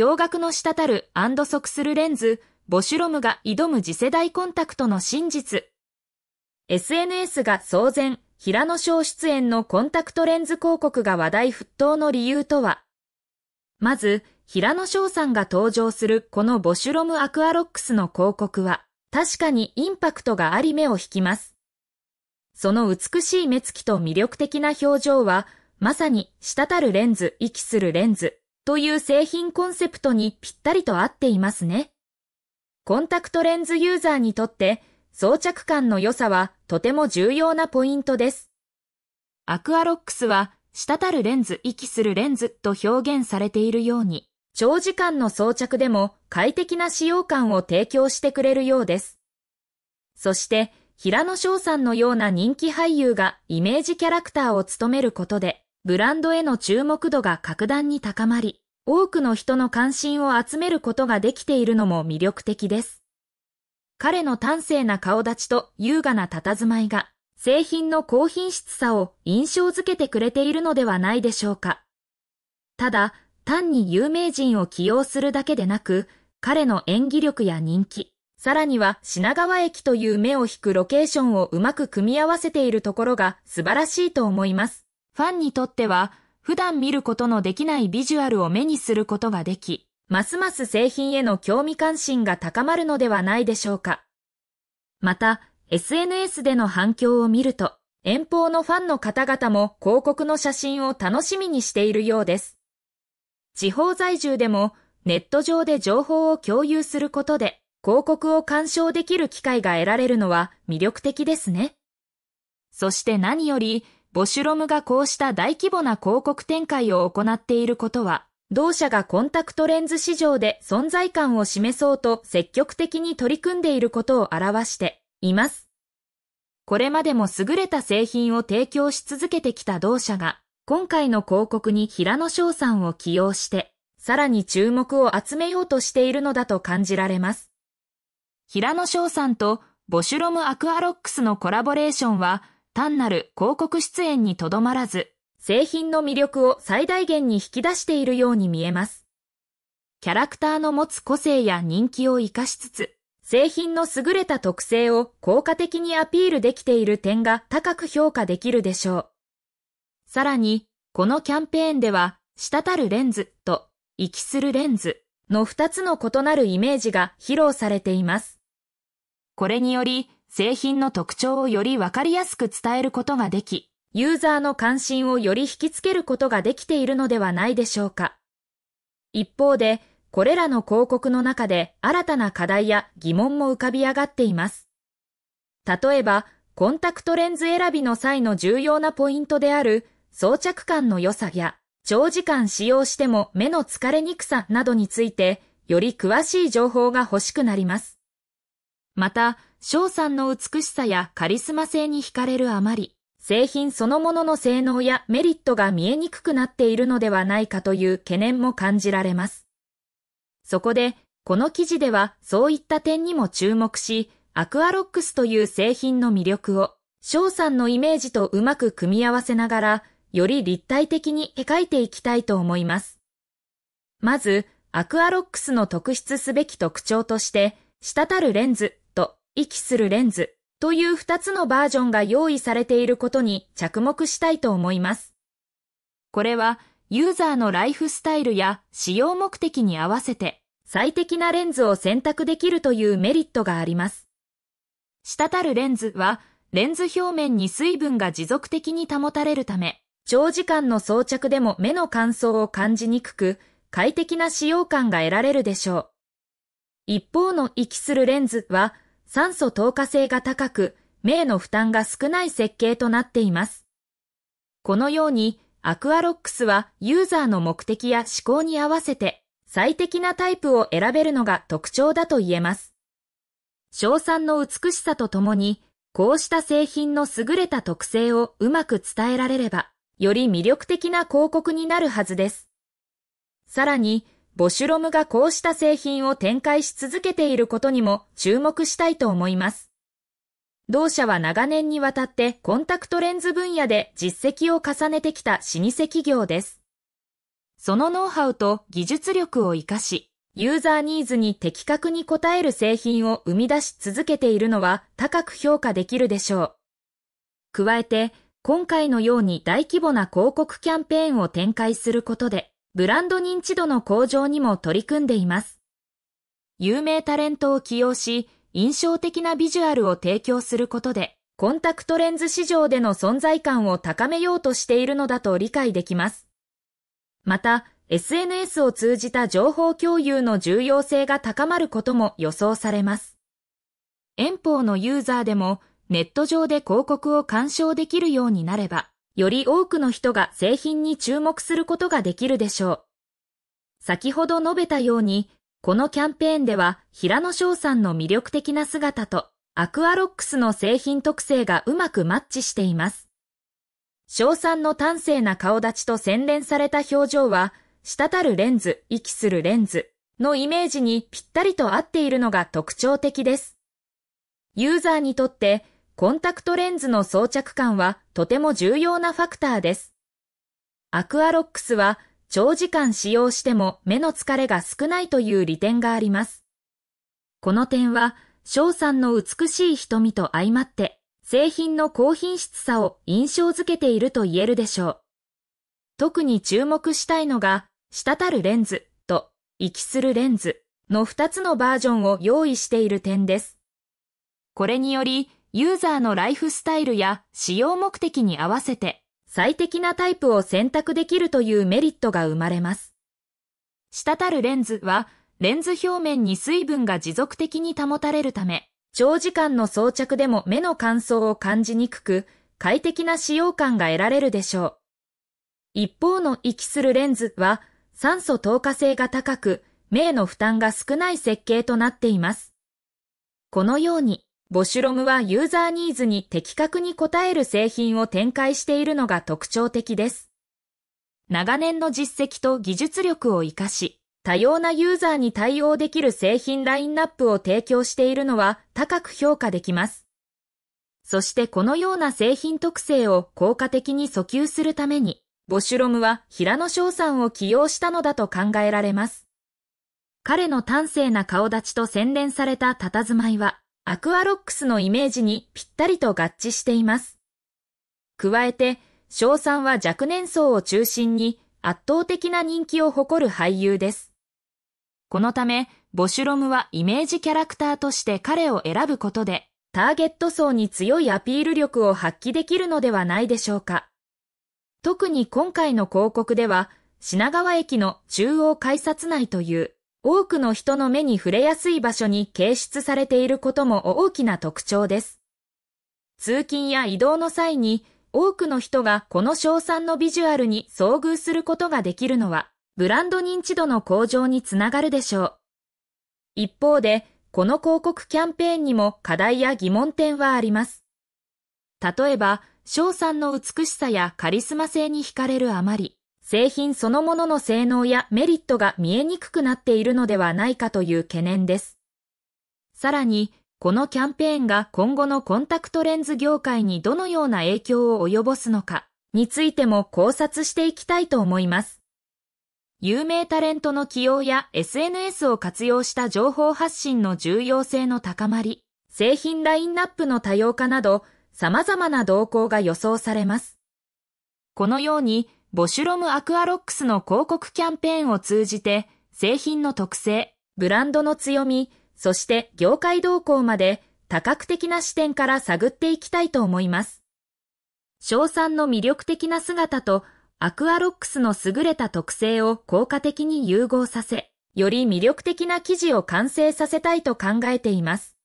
驚愕の滴る即するレンズ、ボシュロムが挑む次世代コンタクトの真実。SNS が騒然、平野翔出演のコンタクトレンズ広告が話題沸騰の理由とはまず、平野翔さんが登場するこのボシュロムアクアロックスの広告は、確かにインパクトがあり目を引きます。その美しい目つきと魅力的な表情は、まさに、滴るレンズ、息するレンズ、という製品コンセプトにぴったりと合っていますね。コンタクトレンズユーザーにとって装着感の良さはとても重要なポイントです。アクアロックスは滴るレンズ、息するレンズと表現されているように、長時間の装着でも快適な使用感を提供してくれるようです。そして、平野翔さんのような人気俳優がイメージキャラクターを務めることで、ブランドへの注目度が格段に高まり、多くの人の関心を集めることができているのも魅力的です。彼の端正な顔立ちと優雅な佇まいが、製品の高品質さを印象づけてくれているのではないでしょうか。ただ、単に有名人を起用するだけでなく、彼の演技力や人気、さらには品川駅という目を引くロケーションをうまく組み合わせているところが素晴らしいと思います。ファンにとっては、普段見ることのできないビジュアルを目にすることができ、ますます製品への興味関心が高まるのではないでしょうか。また、SNS での反響を見ると、遠方のファンの方々も広告の写真を楽しみにしているようです。地方在住でもネット上で情報を共有することで広告を鑑賞できる機会が得られるのは魅力的ですね。そして何よりボシュロムがこうした大規模な広告展開を行っていることは、同社がコンタクトレンズ市場で存在感を示そうと積極的に取り組んでいることを表しています。これまでも優れた製品を提供し続けてきた同社が、今回の広告に平野翔さんを起用して、さらに注目を集めようとしているのだと感じられます。平野翔さんとボシュロムアクアロックスのコラボレーションは、単なる広告出演にとどまらず、製品の魅力を最大限に引き出しているように見えます。キャラクターの持つ個性や人気を活かしつつ、製品の優れた特性を効果的にアピールできている点が高く評価できるでしょう。さらに、このキャンペーンでは、滴るレンズと、息するレンズの2つの異なるイメージが披露されています。これにより、製品の特徴をよりわかりやすく伝えることができ、ユーザーの関心をより引きつけることができているのではないでしょうか。一方で、これらの広告の中で新たな課題や疑問も浮かび上がっています。例えば、コンタクトレンズ選びの際の重要なポイントである装着感の良さや長時間使用しても目の疲れにくさなどについてより詳しい情報が欲しくなります。また、翔さんの美しさやカリスマ性に惹かれるあまり、製品そのものの性能やメリットが見えにくくなっているのではないかという懸念も感じられます。そこで、この記事ではそういった点にも注目し、アクアロックスという製品の魅力を、翔さんのイメージとうまく組み合わせながら、より立体的に描いていきたいと思います。まず、アクアロックスの特筆すべき特徴として、滴るレンズ息するレンズという2つのバージョンが用意されていることに着目したいと思います。これはユーザーのライフスタイルや使用目的に合わせて最適なレンズを選択できるというメリットがあります。滴るレンズはレンズ表面に水分が持続的に保たれるため、長時間の装着でも目の乾燥を感じにくく、快適な使用感が得られるでしょう。一方の息するレンズは、酸素透過性が高く、名の負担が少ない設計となっています。このように、アクアロックスはユーザーの目的や思考に合わせて最適なタイプを選べるのが特徴だと言えます。賞賛の美しさとともに、こうした製品の優れた特性をうまく伝えられれば、より魅力的な広告になるはずです。さらに、ボシュロムがこうした製品を展開し続けていることにも注目したいと思います。同社は長年にわたってコンタクトレンズ分野で実績を重ねてきた老舗企業です。そのノウハウと技術力を活かし、ユーザーニーズに的確に応える製品を生み出し続けているのは高く評価できるでしょう。加えて、今回のように大規模な広告キャンペーンを展開することで、ブランド認知度の向上にも取り組んでいます。有名タレントを起用し、印象的なビジュアルを提供することで、コンタクトレンズ市場での存在感を高めようとしているのだと理解できます。また、SNS を通じた情報共有の重要性が高まることも予想されます。遠方のユーザーでもネット上で広告を鑑賞できるようになれば、より多くの人が製品に注目することができるでしょう。先ほど述べたように、このキャンペーンでは平野翔さんの魅力的な姿とアクアロックスの製品特性がうまくマッチしています。翔さんの端正な顔立ちと洗練された表情は、滴るレンズ、息するレンズのイメージにぴったりと合っているのが特徴的です。ユーザーにとってコンタクトレンズの装着感はとても重要なファクターです。アクアロックスは長時間使用しても目の疲れが少ないという利点があります。この点は、翔さんの美しい瞳と相まって、製品の高品質さを印象づけていると言えるでしょう。特に注目したいのが、滴るレンズと、息するレンズの2つのバージョンを用意している点です。これにより、ユーザーのライフスタイルや使用目的に合わせて最適なタイプを選択できるというメリットが生まれます。滴るレンズは、レンズ表面に水分が持続的に保たれるため、長時間の装着でも目の乾燥を感じにくく、快適な使用感が得られるでしょう。一方の息するレンズは、酸素透過性が高く、目への負担が少ない設計となっています。このように、ボシュロムはユーザーニーズに的確に応える製品を展開しているのが特徴的です。長年の実績と技術力を活かし、多様なユーザーに対応できる製品ラインナップを提供しているのは高く評価できます。そしてこのような製品特性を効果的に訴求するために、ボシュロムは平野翔さんを起用したのだと考えられます。彼の端正な顔立ちと洗練された佇まいは、アクアロックスのイメージにぴったりと合致しています。加えて、賞賛は若年層を中心に圧倒的な人気を誇る俳優です。このため、ボシュロムはイメージキャラクターとして彼を選ぶことで、ターゲット層に強いアピール力を発揮できるのではないでしょうか。特に今回の広告では、品川駅の中央改札内という多くの人の目に触れやすい場所に掲出されていることも大きな特徴です。通勤や移動の際に多くの人がこの賞賛のビジュアルに遭遇することができるのは、ブランド認知度の向上につながるでしょう。一方で、この広告キャンペーンにも課題や疑問点はあります。例えば、賞賛の美しさやカリスマ性に惹かれるあまり、製品そのものの性能やメリットが見えにくくなっているのではないかという懸念です。さらに、このキャンペーンが今後のコンタクトレンズ業界にどのような影響を及ぼすのかについても考察していきたいと思います。有名タレントの起用や SNS を活用した情報発信の重要性の高まり、製品ラインナップの多様化など様々な動向が予想されます。このようにボシュロムアクアロックスの広告キャンペーンを通じて、製品の特性、ブランドの強み、そして業界動向まで多角的な視点から探っていきたいと思います。賞賛の魅力的な姿とアクアロックスの優れた特性を効果的に融合させ、より魅力的な記事を完成させたいと考えています。